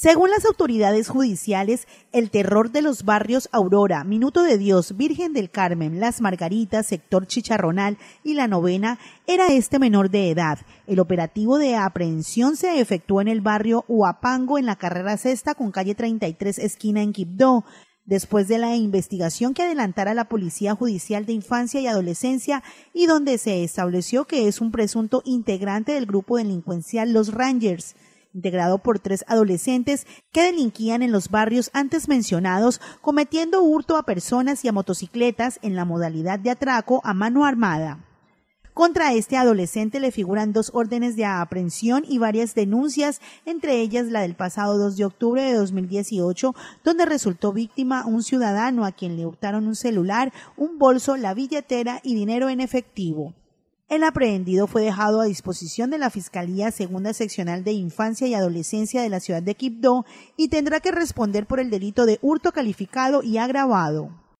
Según las autoridades judiciales, el terror de los barrios Aurora, Minuto de Dios, Virgen del Carmen, Las Margaritas, Sector Chicharronal y La Novena era este menor de edad. El operativo de aprehensión se efectuó en el barrio Huapango en la carrera sexta con calle 33 esquina en Quibdó. Después de la investigación que adelantara la Policía Judicial de Infancia y Adolescencia y donde se estableció que es un presunto integrante del grupo delincuencial Los Rangers, integrado por tres adolescentes que delinquían en los barrios antes mencionados, cometiendo hurto a personas y a motocicletas en la modalidad de atraco a mano armada. Contra este adolescente le figuran dos órdenes de aprehensión y varias denuncias, entre ellas la del pasado 2 de octubre de 2018, donde resultó víctima un ciudadano a quien le hurtaron un celular, un bolso, la billetera y dinero en efectivo. El aprehendido fue dejado a disposición de la Fiscalía Segunda Seccional de Infancia y Adolescencia de la ciudad de Quibdó y tendrá que responder por el delito de hurto calificado y agravado.